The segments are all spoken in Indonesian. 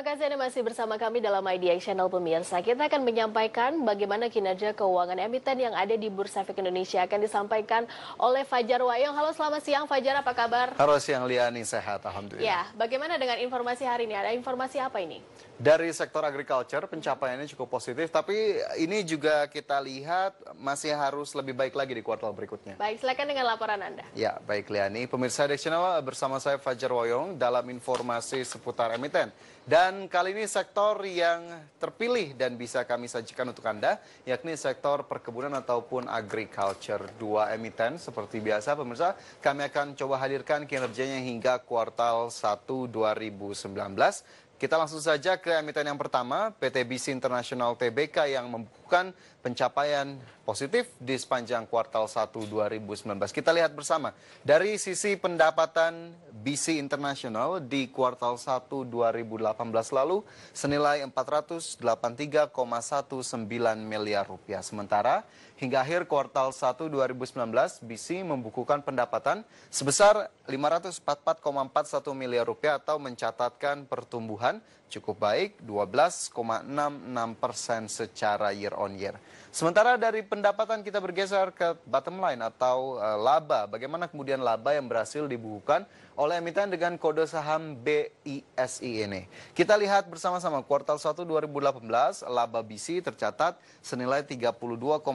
Terima kasih Anda masih bersama kami dalam IDX Channel Pemirsa. Kita akan menyampaikan bagaimana kinerja keuangan emiten yang ada di Bursa Efek Indonesia akan disampaikan oleh Fajar Wayong. Halo selamat siang Fajar, apa kabar? Halo siang Liani, sehat Alhamdulillah. Ya, bagaimana dengan informasi hari ini? Ada informasi apa ini? Dari sektor agriculture pencapaiannya cukup positif, tapi ini juga kita lihat masih harus lebih baik lagi di kuartal berikutnya. Baik, silakan dengan laporan Anda. Ya, baik Liani. Pemirsa IDX Channel bersama saya Fajar Wayong dalam informasi seputar emiten. Dan dan kali ini sektor yang terpilih dan bisa kami sajikan untuk Anda, yakni sektor perkebunan ataupun agriculture. Dua emiten seperti biasa pemirsa, kami akan coba hadirkan kinerjanya hingga kuartal 1 2019 kita langsung saja ke emiten yang pertama, PT BISI International TBK yang membukukan pencapaian positif di sepanjang kuartal 1 2019. Kita lihat bersama, dari sisi pendapatan BISI International di kuartal 1 2018 lalu senilai 483,19 miliar rupiah. Sementara hingga akhir kuartal 1 2019 BISI membukukan pendapatan sebesar 544,41 miliar rupiah atau mencatatkan pertumbuhan pertumbuhan cukup baik 12,66 persen secara year on year. Sementara dari pendapatan kita bergeser ke bottom line atau eh, laba. Bagaimana kemudian laba yang berhasil dibukukan oleh emiten dengan kode saham BISI ini. Kita lihat bersama-sama kuartal 1 2018 laba BC tercatat senilai 32,82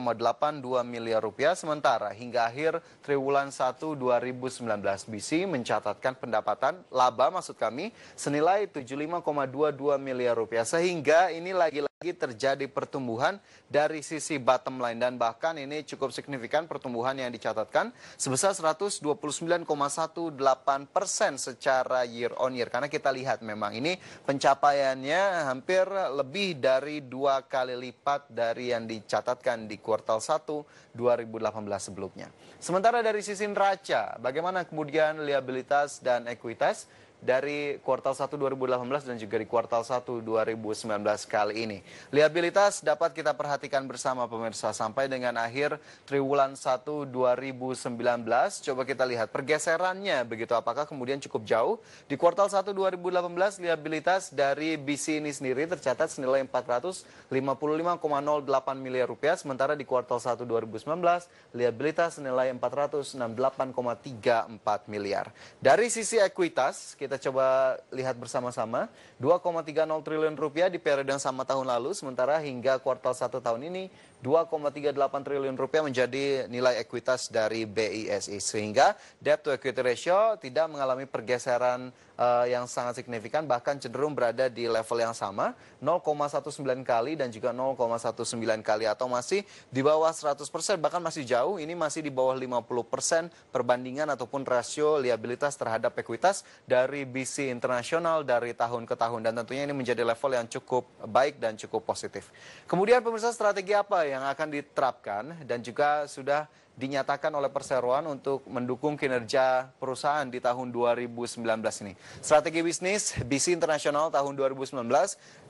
miliar rupiah sementara hingga akhir triwulan 1 2019 BC mencatatkan pendapatan laba maksud kami senilai 75 1,22 miliar rupiah. Sehingga ini lagi-lagi terjadi pertumbuhan dari sisi bottom line dan bahkan ini cukup signifikan pertumbuhan yang dicatatkan sebesar 129,18 persen secara year on year. Karena kita lihat memang ini pencapaiannya hampir lebih dari dua kali lipat dari yang dicatatkan di kuartal 1 2018 sebelumnya. Sementara dari sisi neraca, bagaimana kemudian liabilitas dan ekuitas? dari kuartal 1 2018 dan juga di kuartal 1 2019 kali ini. Liabilitas dapat kita perhatikan bersama pemirsa sampai dengan akhir triwulan 1 2019. Coba kita lihat pergeserannya begitu apakah kemudian cukup jauh. Di kuartal 1 2018 liabilitas dari BC ini sendiri tercatat senilai 455,08 miliar rupiah sementara di kuartal 1 2019 liabilitas senilai 468,34 miliar. Dari sisi ekuitas kita kita coba lihat bersama-sama. 2,30 triliun rupiah di periode yang sama tahun lalu, sementara hingga kuartal satu tahun ini 2,38 triliun rupiah menjadi nilai ekuitas dari BISI. Sehingga debt to equity ratio tidak mengalami pergeseran uh, yang sangat signifikan, bahkan cenderung berada di level yang sama, 0,19 kali dan juga 0,19 kali atau masih di bawah 100%, persen, bahkan masih jauh, ini masih di bawah 50% persen perbandingan ataupun rasio liabilitas terhadap ekuitas dari dari BC internasional dari tahun ke tahun dan tentunya ini menjadi level yang cukup baik dan cukup positif. Kemudian pemirsa strategi apa yang akan diterapkan dan juga sudah dinyatakan oleh perseroan untuk mendukung kinerja perusahaan di tahun 2019 ini. Strategi bisnis BC Internasional tahun 2019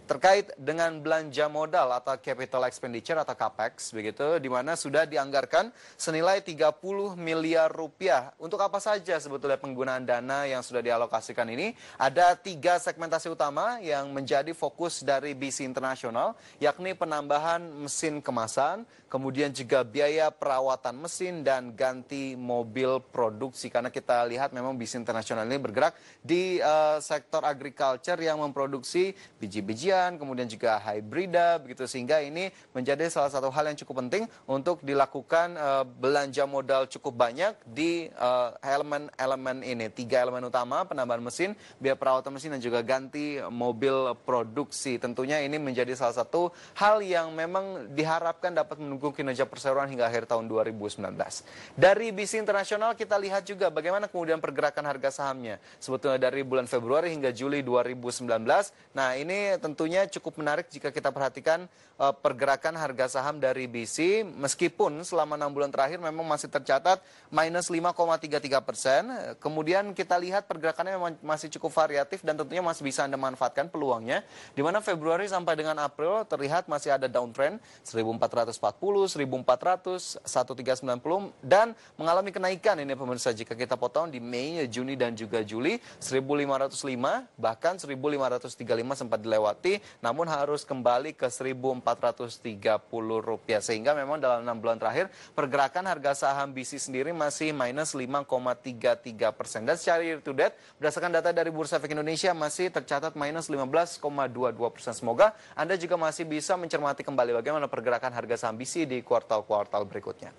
terkait dengan belanja modal atau capital expenditure atau capex begitu di mana sudah dianggarkan senilai 30 miliar rupiah. Untuk apa saja sebetulnya penggunaan dana yang sudah dialokasikan ini? Ada tiga segmentasi utama yang menjadi fokus dari BC Internasional yakni penambahan mesin kemasan, kemudian juga biaya perawatan mesin dan ganti mobil produksi karena kita lihat memang BC Internasional ini bergerak di uh, sektor agriculture yang memproduksi biji-bijian kemudian juga hybrida begitu sehingga ini menjadi salah satu hal yang cukup penting untuk dilakukan uh, belanja modal cukup banyak di elemen-elemen eh, uh, ini. Tiga elemen utama penambahan mesin, biaya perawatan mesin dan juga ganti mobil produksi. Tentunya ini menjadi salah satu hal yang memang diharapkan dapat mendukung kinerja perseroan hingga akhir tahun 2019. Dari bisnis Internasional kita lihat juga bagaimana kemudian pergerakan harga sahamnya. Sebetulnya dari bulan Februari hingga Juli 2019. Nah, ini tentu tentunya cukup menarik jika kita perhatikan uh, pergerakan harga saham dari BC meskipun selama enam bulan terakhir memang masih tercatat minus 5,33 persen. Kemudian kita lihat pergerakannya memang masih cukup variatif dan tentunya masih bisa Anda manfaatkan peluangnya. Di mana Februari sampai dengan April terlihat masih ada downtrend 1440, 1400, 1390 dan mengalami kenaikan ini pemirsa jika kita potong di Mei, Juni dan juga Juli 1505 bahkan 1535 sempat dilewati namun harus kembali ke 1.430 rupiah sehingga memang dalam 6 bulan terakhir pergerakan harga saham BC sendiri masih minus 5,33 persen dan secara year to date berdasarkan data dari Bursa Efek Indonesia masih tercatat minus 15,22 persen. Semoga Anda juga masih bisa mencermati kembali bagaimana pergerakan harga saham BC di kuartal-kuartal berikutnya.